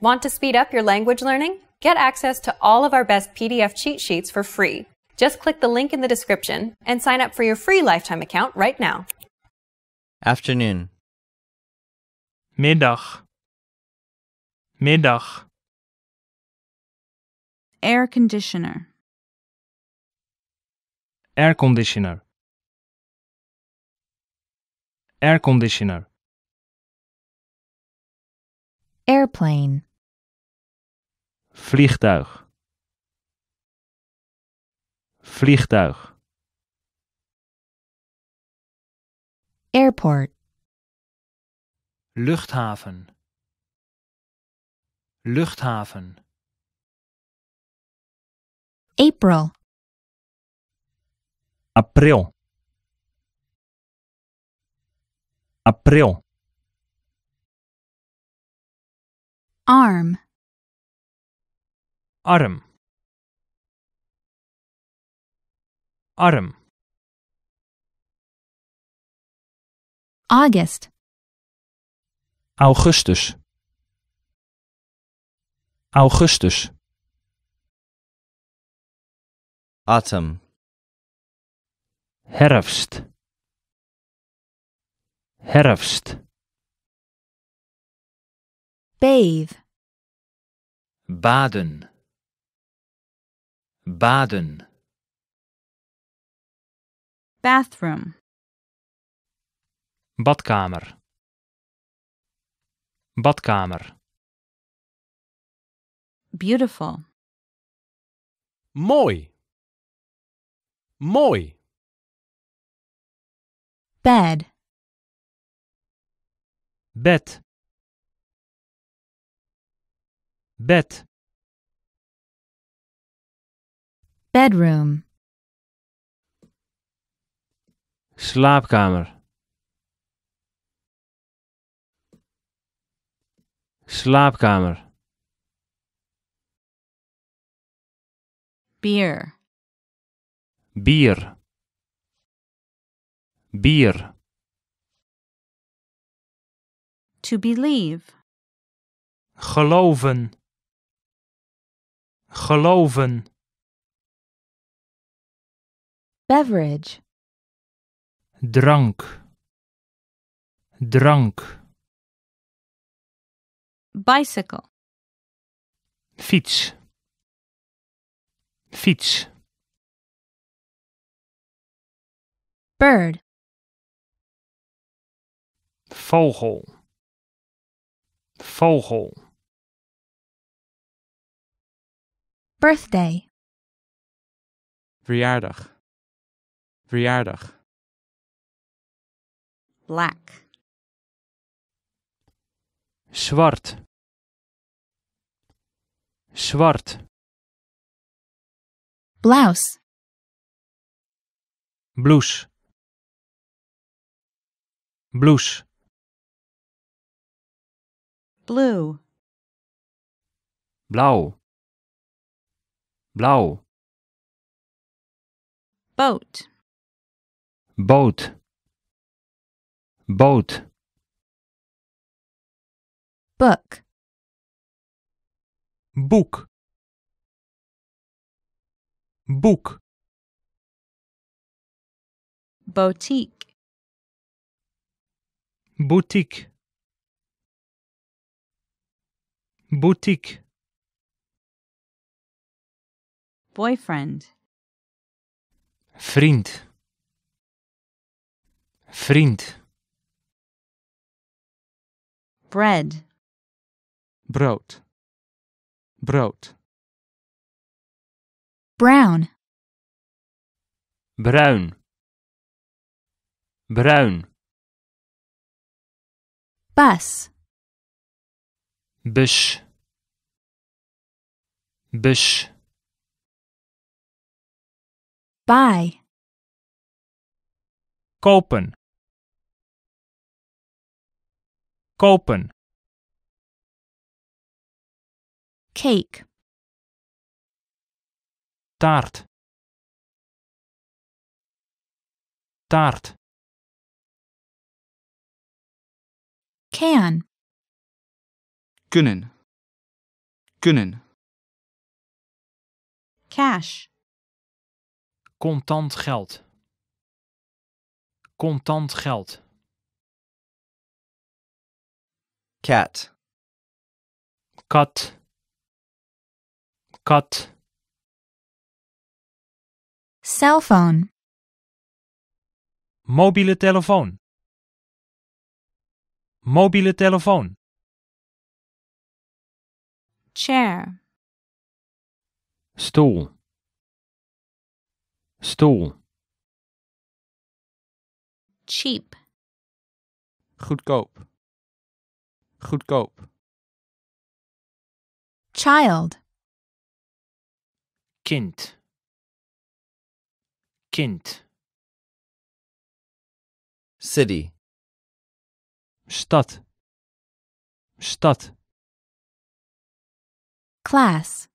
Want to speed up your language learning? Get access to all of our best PDF cheat sheets for free. Just click the link in the description and sign up for your free lifetime account right now. Afternoon. Middag. Middag. Air conditioner. Air conditioner. Air conditioner. Airplane. vliegtuig vliegtuig airport luchthaven luchthaven april april april arm Autumn. Autumn. August. Augustus. Augustus. Autumn. Herfst. Herfst. Bathe. Baden baden bathroom badkamer badkamer beautiful mooi mooi bed bed bed Bedroom. Slaapkamer. Slaapkamer. Beer. Beer. Beer. To believe. Geloven. Geloven. Beverage. drunk drunk Bicycle. Fiets. Fiets. Bird. Vogel. Vogel. Birthday. Verjaardag. verjaardag black zwart zwart blouse blouse blouse blue blauw blauw boat boat boat book book book boutique boutique boutique boyfriend Friend. Vriend. Bread. Brood. Brood. Brown. Brown. Brown. Bus. Bus. Bus. Buy. Kopen. kopen cake taart taart can kunnen kunnen cash contant geld contant geld cat cut cut cell phone mobiele telefoon mobiele telefoon chair stoel stoel cheap goedkoop goedkoop. Child. Kind. Kind. City. Stad. Stad. Class.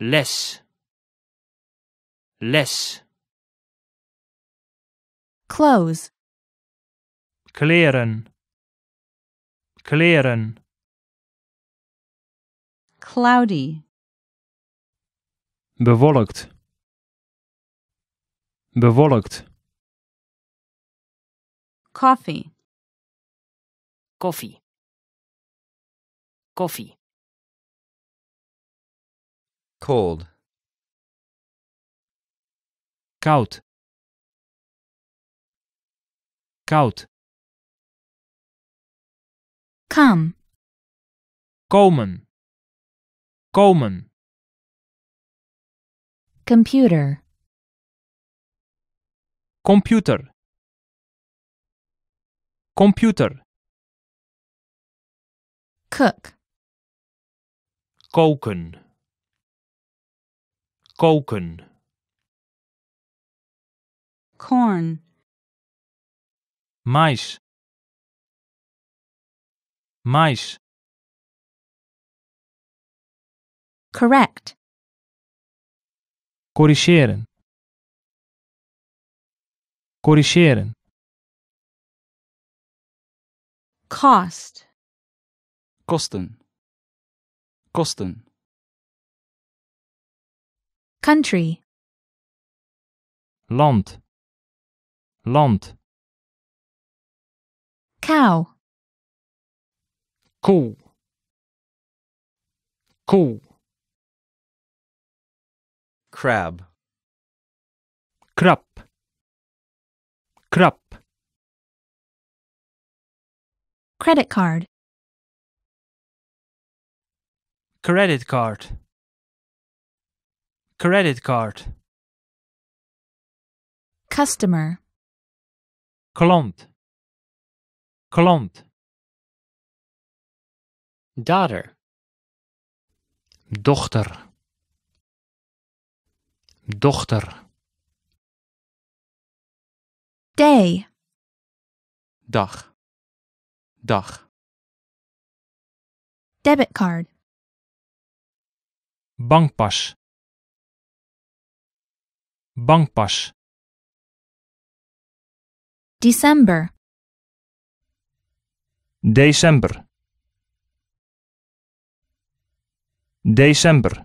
Les. Les. Clothes. Kleren kleren cloudy bewolkt bewolkt coffee koffie koffie cold koud koud Come. Komen. Komen. Computer. Computer. Computer. Cook. Koken. Koken. Corn. Mais mais correct corrigeren corrigeren cost kosten kosten country land land cow Cool. Cool. Crab. Crap. Crap. Credit card. Credit card. Credit card. Customer. Klant. Klant daughter dochter dochter day dag dag debit card bankpas bankpas december december december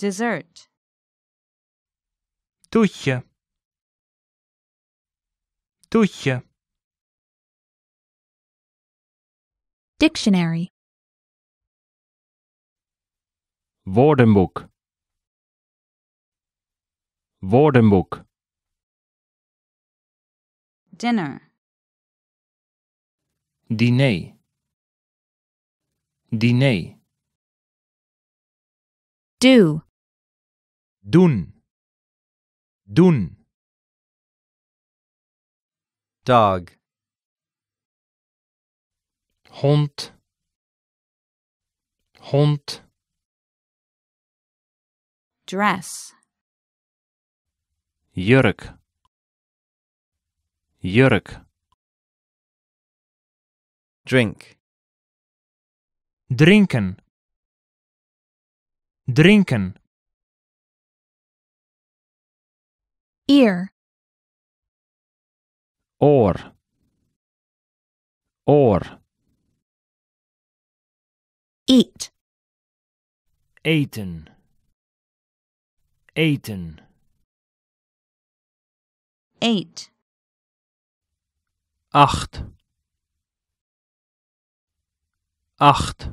dessert toetje toetje dictionary woordenboek woordenboek dinner diner diner do doen doen dog hond hond dress jurk jurk drink drinken drinken ear oor oor eat eten eten eight acht acht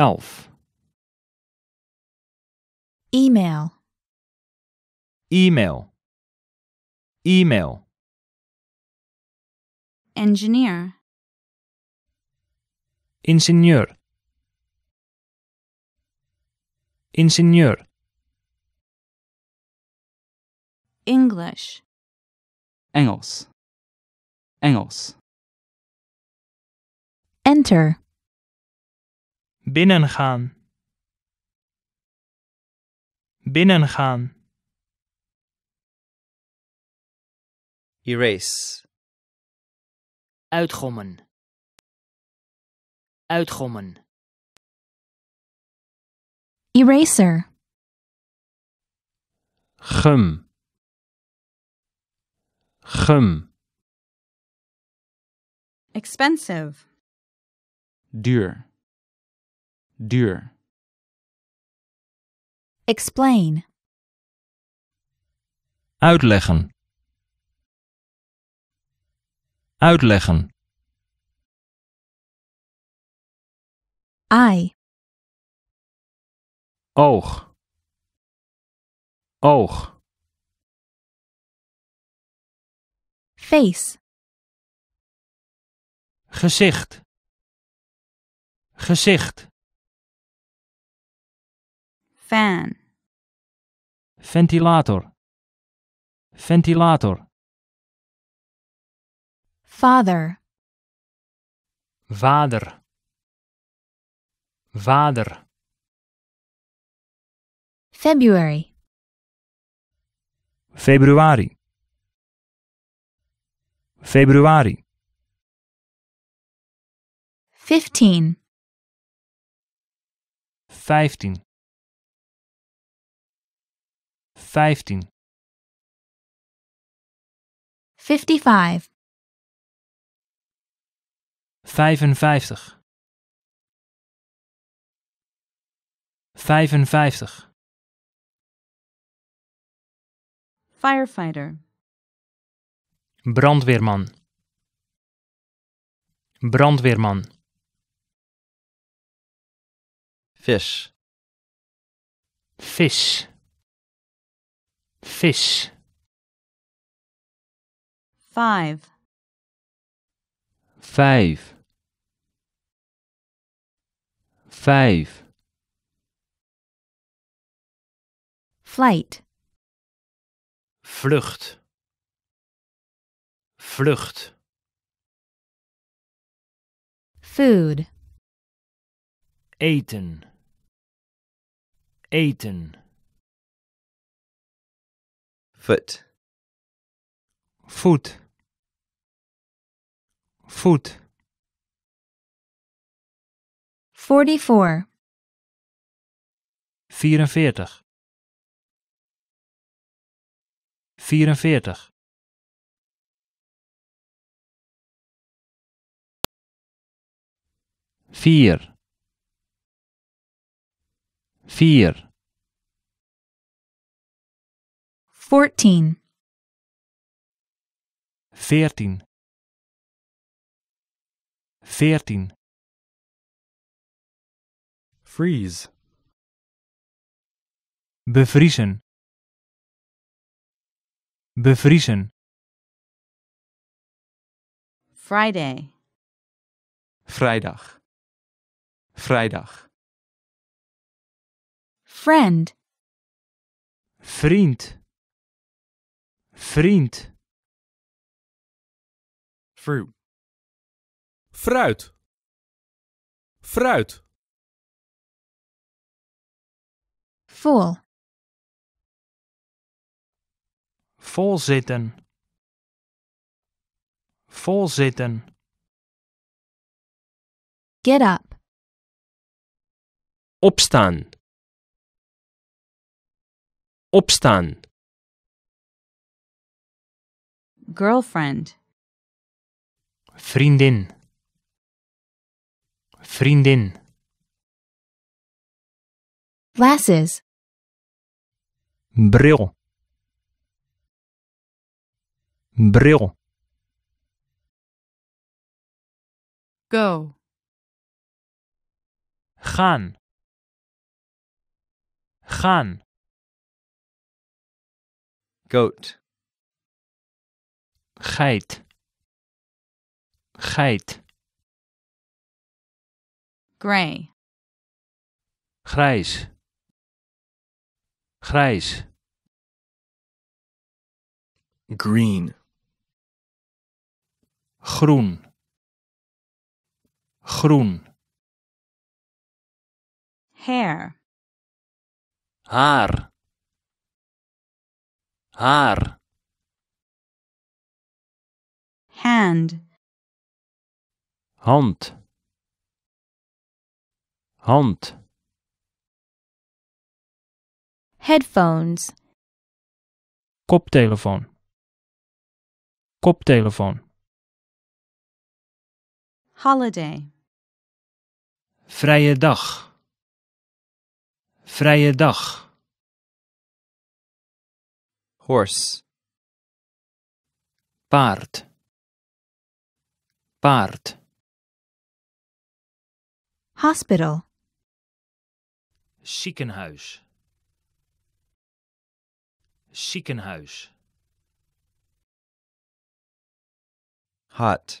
elf. Email. Email. Email. Engineer. Ingenieur. Ingenieur. English. Engels. Engels. Enter. binnengaan binnengaan erase uitgommen uitgommen eraser gum gum expensive duur duur. Explain. Uitleggen. Uitleggen. I. Oog. Oog. Face. Gezicht. Gezicht. Fan. Ventilator. Ventilator. Father. Vader. Vader. February. Februari. Februari. Fifteen. Fifteen. 15. 55. 55. 55. Firefighter. Brandweerman. Brandweerman. Vis. Vis. Fish. 5. 5. 5. Flight. Vlucht. Vlucht. Food. Eten. Eten. Foot. Foot. Foot. 44. 44. 44. Vier. Vier. 14 14 14 Freeze bevriezen bevriezen Friday vrijdag vrijdag friend vriend Vriend. Fruit. Fruit. Fruit. Vol. Vol zitten. Get up. Opstaan. Opstaan. girlfriend. Vriendin. Vriendin. Glasses. Bril. Bril. Go. Gaan. Gaan. Goat. geit, geit. Gray, grijs, grijs. Green, groen, groen. Hair, haar, haar hand hand hand headphones koptelefoon koptelefoon holiday vrije dag vrije dag horse paard Part. Hospital. Ziekenhuis. Ziekenhuis. Hot.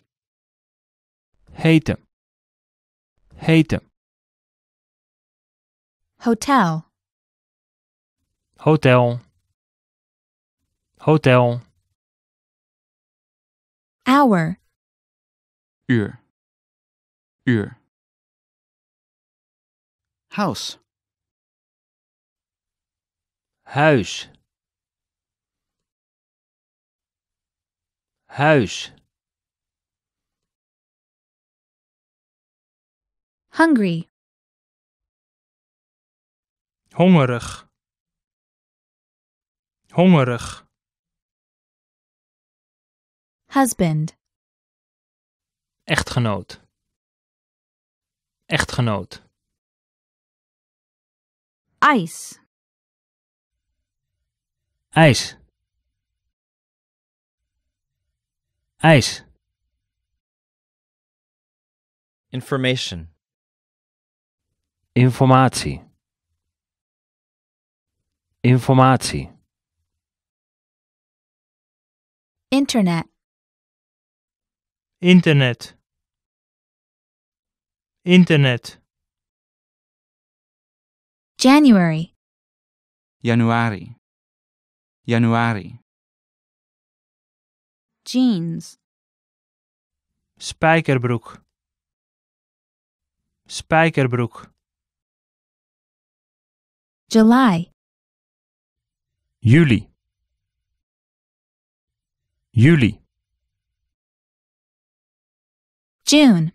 Hete. Hete. Hotel. Hotel. Hotel. Hour uur uur house huis huis hungry hongerig hongerig husband echtgenoot echtgenoot ijs ijs ijs information informatie informatie internet internet Internet. January. Januari. Januari. Jeans. Spijkerbroek. Spijkerbroek. July. Juli. Juli. June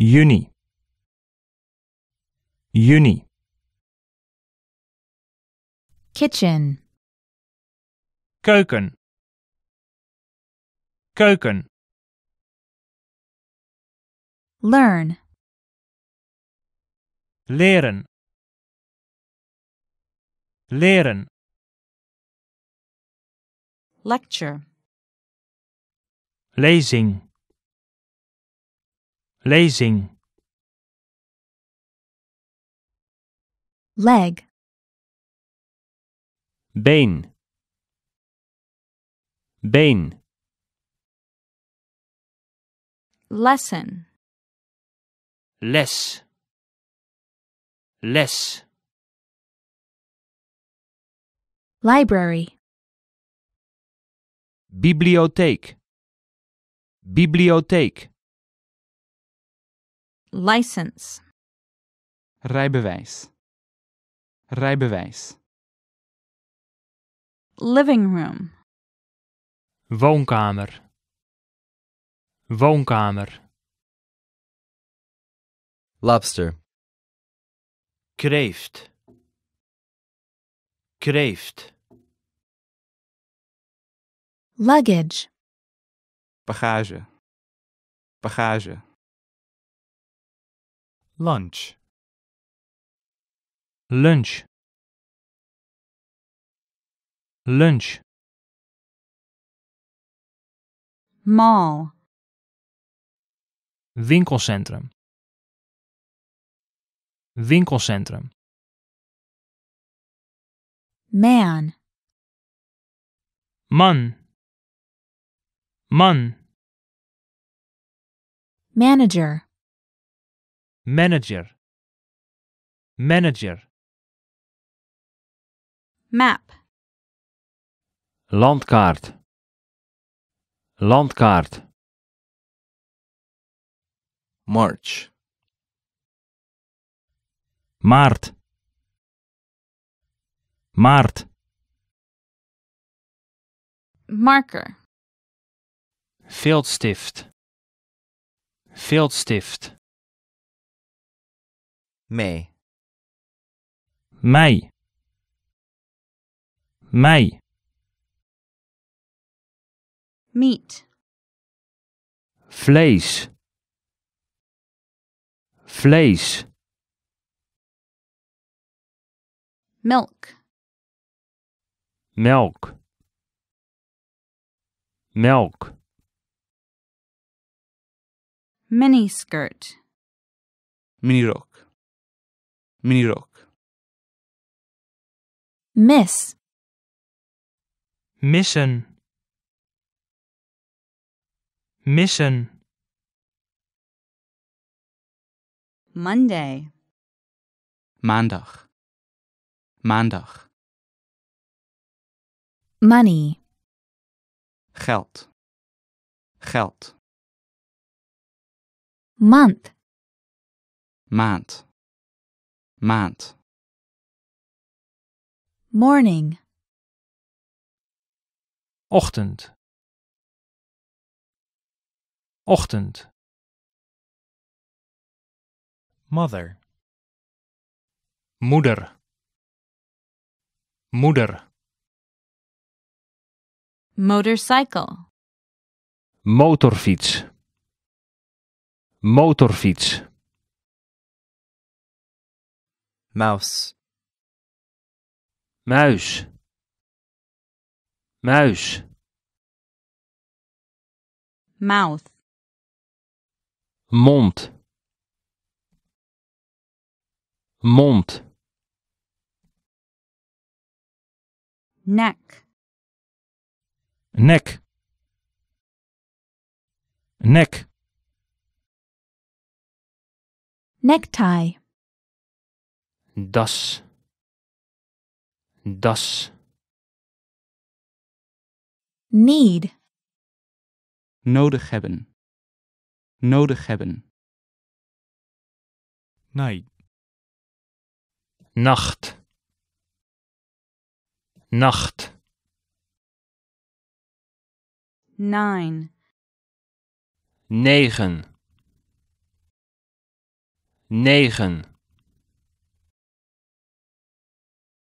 uni uni kitchen keuken keuken learn leren leren lecture lezing lazing leg bane bane lesson less less library bibliotheek bibliotheek License. Rijbewijs. Rijbewijs. Living room. Woonkamer. Woonkamer. Lobster. Kreeft. Kreeft. Luggage. Bagage. Bagage. Lunch. Lunch. Lunch. Mall. Winkelcentrum. Winkelcentrum. Man. Man. Man. Manager manager manager map landkaart landkaart march maart maart marker veldstift veldstift May. May. May. Meat. Vlees. Vlees. Milk. Milk. Milk. Mini skirt. Mini rock mini rock. Miss. Mission. Mission. Monday. Maandag. Maandag. Money. Geld. Geld. Month. Maand. maand. Morning. Ochtend. Ochtend. Mother. Moeder. Moeder. Motorcycle. Motorfiets. Motorfiets. mouse muis muis mouth mond mond neck Neck. neck necktie das, das. Need. Nodig hebben, nodig hebben. Nee. Nacht, nacht. Nine. Negen. Negen.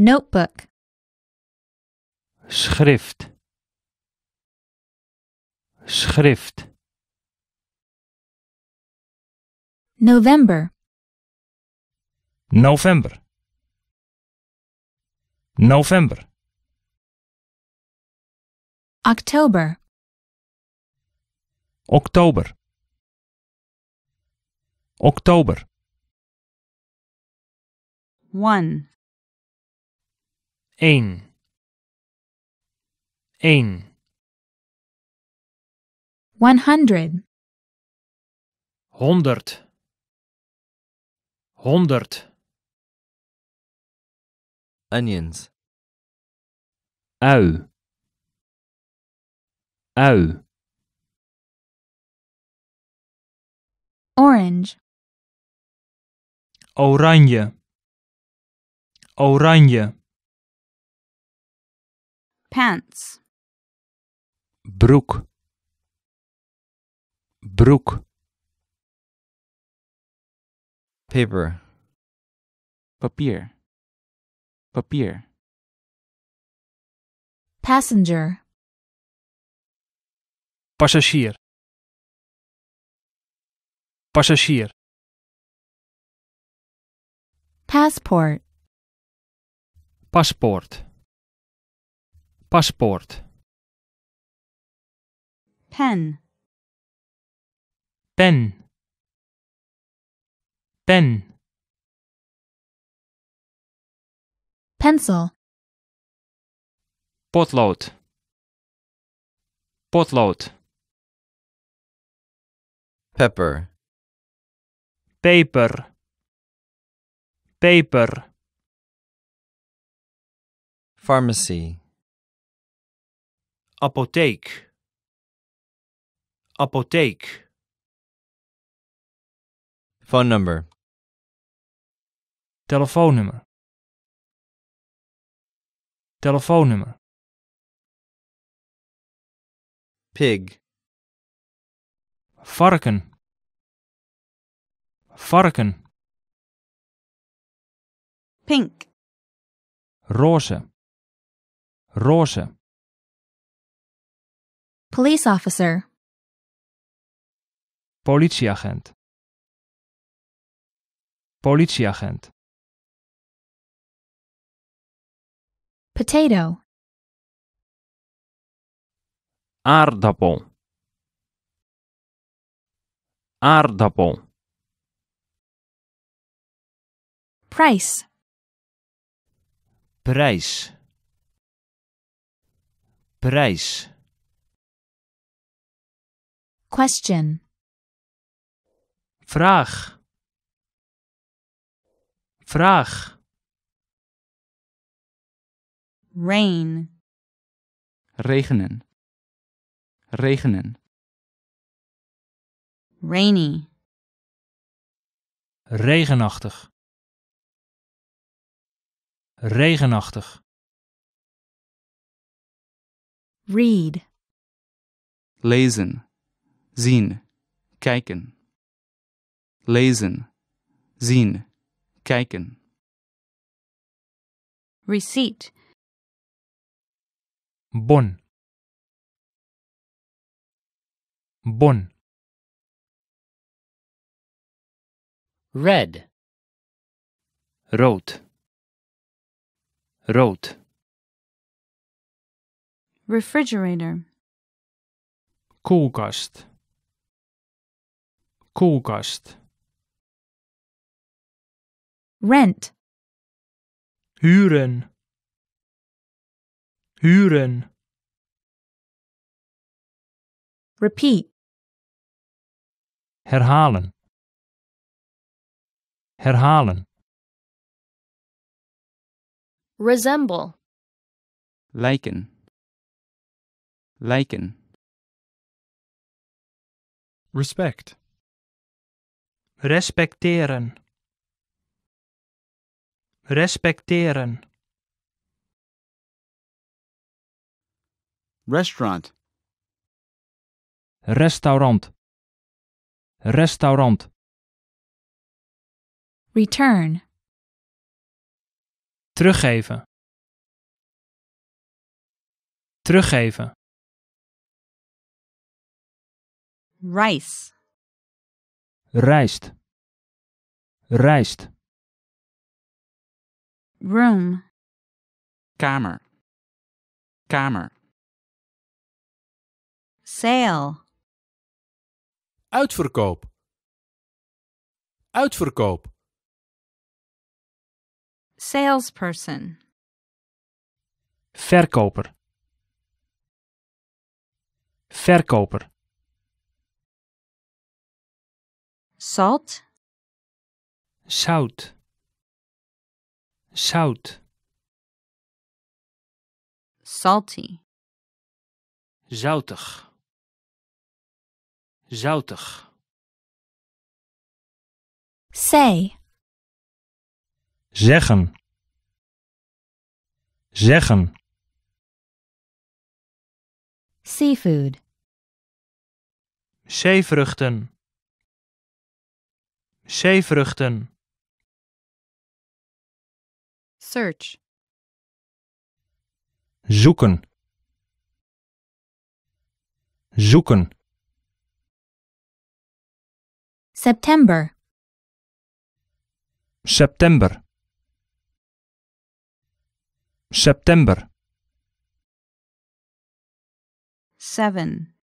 Notebook. Schrift. Schrift. November. November. November. October. October. October. 1 één, één. One hundred. Honderd. Honderd. Onions. Ui. Ui. Orange. Oranje. Oranje pants broek broek paper papier papier passenger passagier passagier passport passport Passport. Pen. Pen. Pen. Pencil. Potlood. Potlood. Pepper. Paper. Paper. Pharmacy apotheek apotheek phone number telefoonnummer telefoonnummer pig varken varken pink roze roze Police officer. Politieagent. Politieagent. Potato. Aardappel. Aardappel. Price. Prijs. Prijs. Question. Vraag. Vraag. Rain. Regenen. Regenen. Rainy. Regenachtig. Regenachtig. Read. Lezen zien, kijken. Lezen, zien, kijken. Receipt. Bon. Bon. Red. Rood. Rood. Refrigerator. Koelkast kuukast. Rent. Huren. Huren. Repeat. Herhalen. Herhalen. Resemble. Lijken. Lijken. Respect. Respecteren. Respecteren. Restaurant. Restaurant. Restaurant. Return. Teruggeven. Teruggeven. Rice rijst rijst room kamer kamer sale uitverkoop uitverkoop salesperson verkoper verkoper Salt. Zout. Zout. Salty. Zoutig. Zoutig. Say. Zeggen. Zeggen. Seafood. Zeevruchten Zeevruchten. Search. Zoeken. Zoeken. September. September. September. Seven.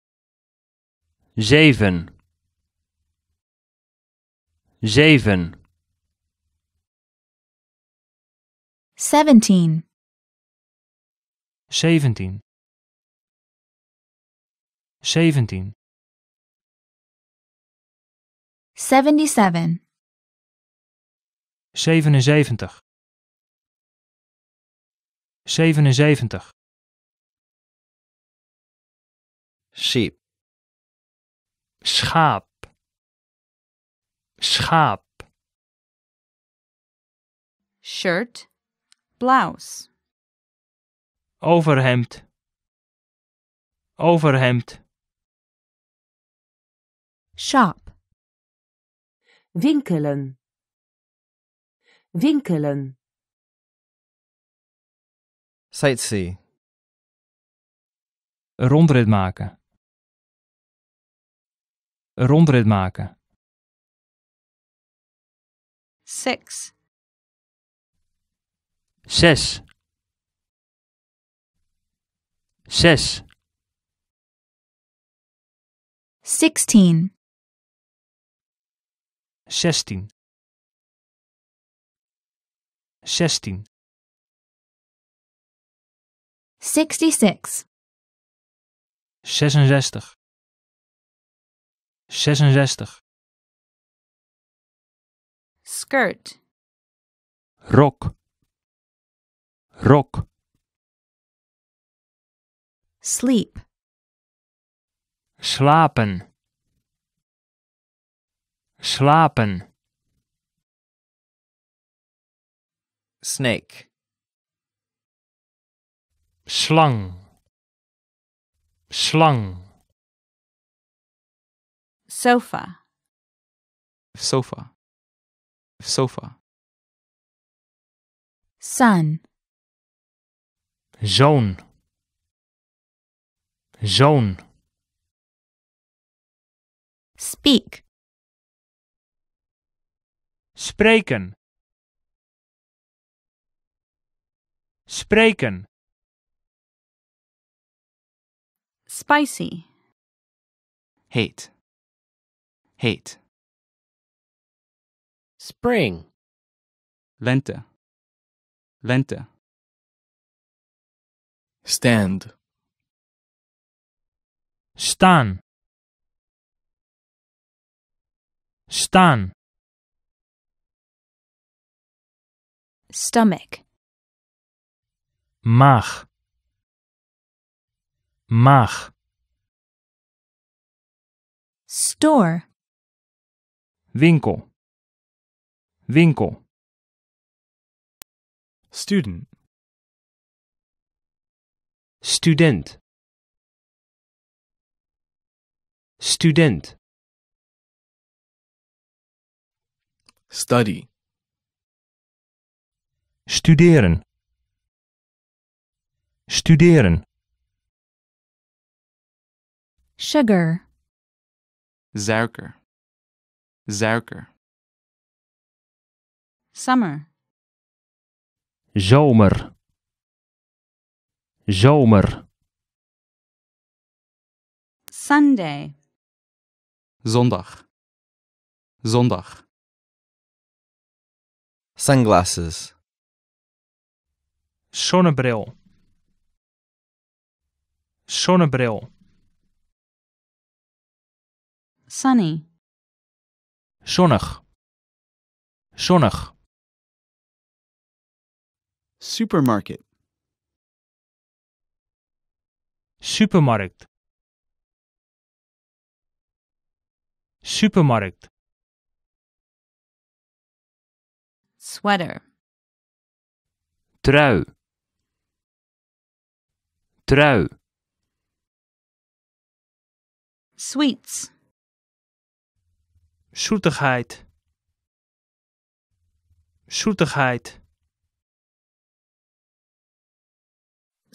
Zeven zeven. Seventeen. Zeventien. Zeventien. Seventy-seven. Zevenenzeventig. Zevenenzeventig. Sheep. Schaap schaap shirt blouse overhemd overhemd shop winkelen winkelen sightsee rondrit maken rondrit maken six zes zes sixteen zestien zestien sixty-six zesenzestig zesenzestig skirt. Rock. Rock. Sleep. Slapen. Slapen. Snake. Slang. Slang. Sofa. Sofa sofa. Son. Zoon. Zoon. Speak. Spreken. Spreken. Spicy. Hate. Hate. Spring. Lente. Lente. Stand. Stan. Stan. Stomach. Mach. Mach. Store. Winkel. winkel student student student study studeren studeren sugar suiker suiker Summer. Zomer. Zomer. Sunday. Zondag. Zondag. Sunglasses. Zonnebril. Zonnebril. Sunny. Zonnig. Zonnig. Supermarket. Supermarkt. Supermarkt. Sweater. Trui. Trui. Sweets. Zoetigheid. Zoetigheid.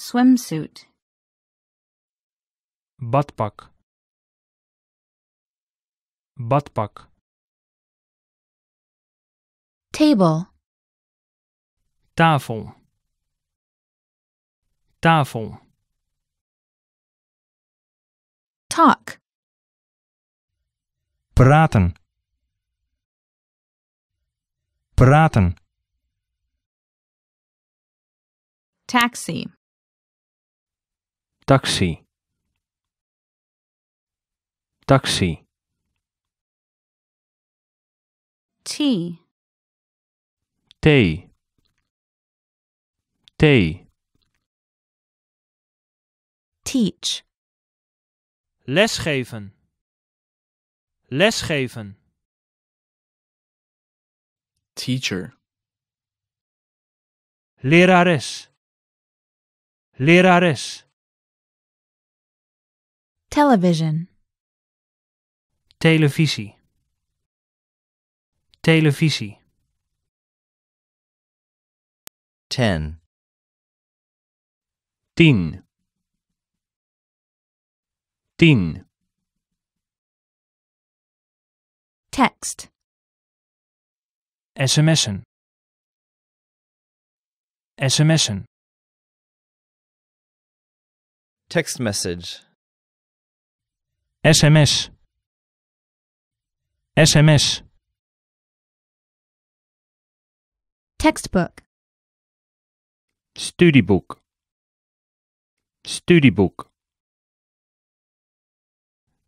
swimsuit Батпак Батпак Table Tafel Tafel Talk Praten Praten Taxi taxi taxi tea t, t, teach lesgeven lesgeven teacher lerares lerares Television. Televisie. Televisie. 10. 10. 10. Text. SMS'en. SMS'en. Text message. SMS SMS Textbook Studieboek Studieboek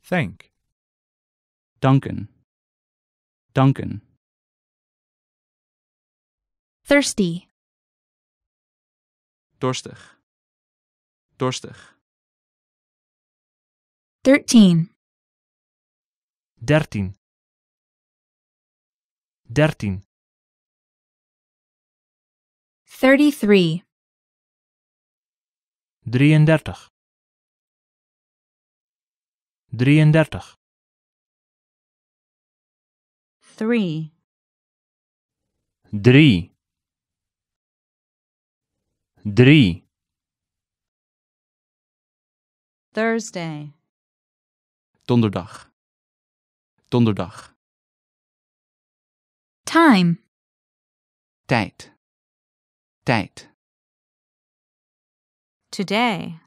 Thank Duncan Duncan Thirsty Dorstig Dorstig Thirteen. Dertien. Dertien. Thirty-three. Drieëndertig. Drieëndertig. Three. Drie. Drie. Thursday. Donderdag. Donderdag. Time. Tijd. Tijd. Today.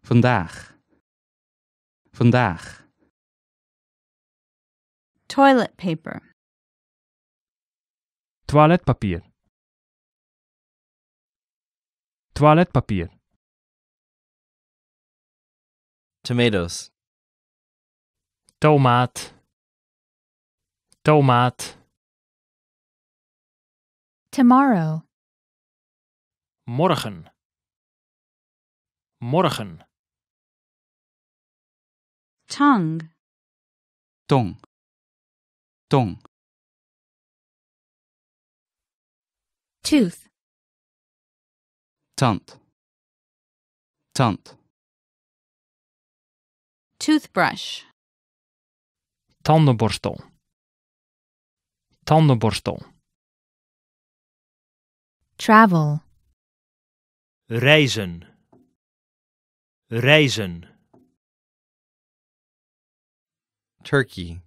Vandaag. Vandaag. Toilet paper. Toiletpapier. Toiletpapier. Tomatoes. tomaat tomaat tomorrow morgen morgen tongue tong tong tooth tand tand toothbrush tandenborstel tandenborstel travel reizen reizen turkey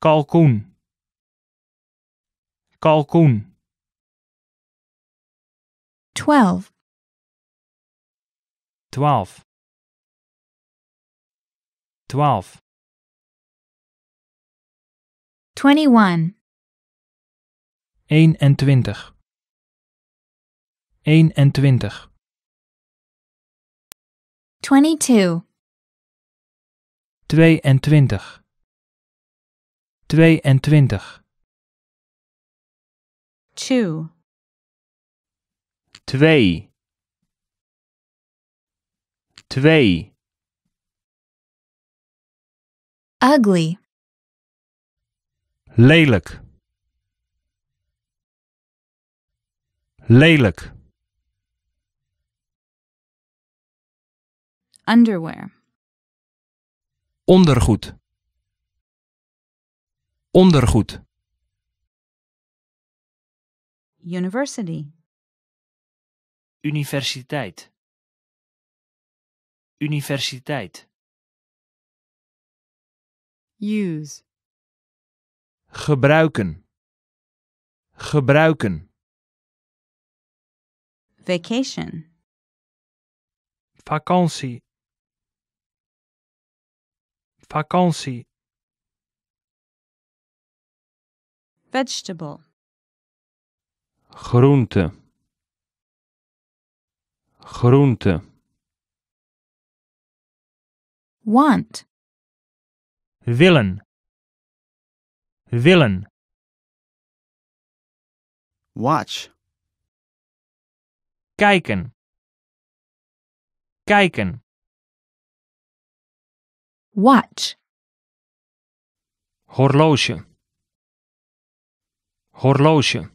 kalkoen kalkoen 12 12 twaalf, twenty-one, en eenentwintig, twenty twee en tweeëntwintig, twee, twee. Ugly. Lelijk. Lelijk. Underwear. Ondergoed. Ondergoed. University. Universiteit. Universiteit. Use. Gebruiken. Gebruiken. Vacation. Vakantie. Vakantie. Vegetable. Groente. Groente. Want villain villain watch kijken kijken watch horloge horloge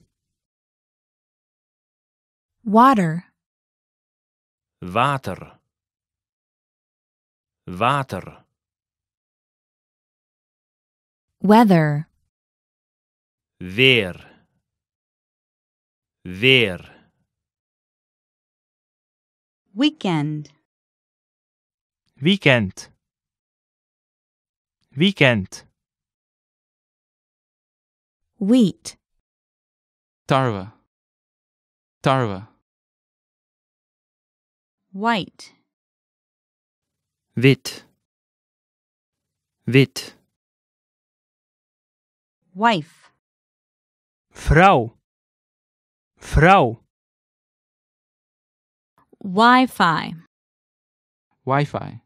water water water Weather. Weer. Weer. Weekend. Weekend. Weekend. Wheat. Tarva. Tarva. White. Wit. Wit wife. Frau. Frau. Wi-Fi. Wi-Fi.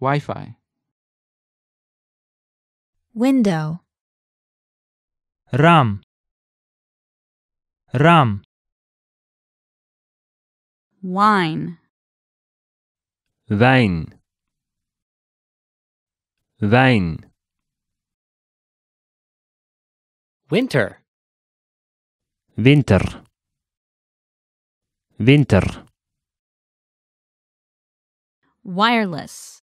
Wi-Fi. Window. Ram. Ram. Wine. Wijn. Wijn. Winter. Winter. Winter. Wireless.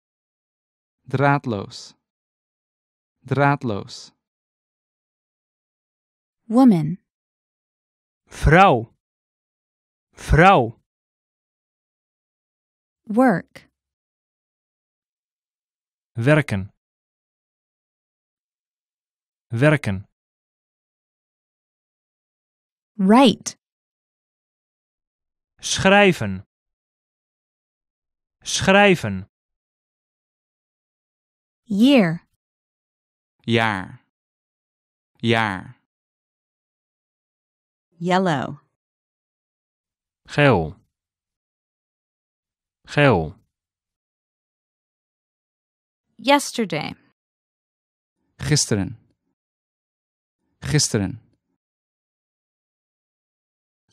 Draadloos. Draadloos. Woman. Vrouw. Vrouw. Work. Werken. Werken. Write. Schrijven. Schrijven. Year. Jaar. Jaar. Yellow. Geel. Geel. Yesterday. Gisteren. Gisteren.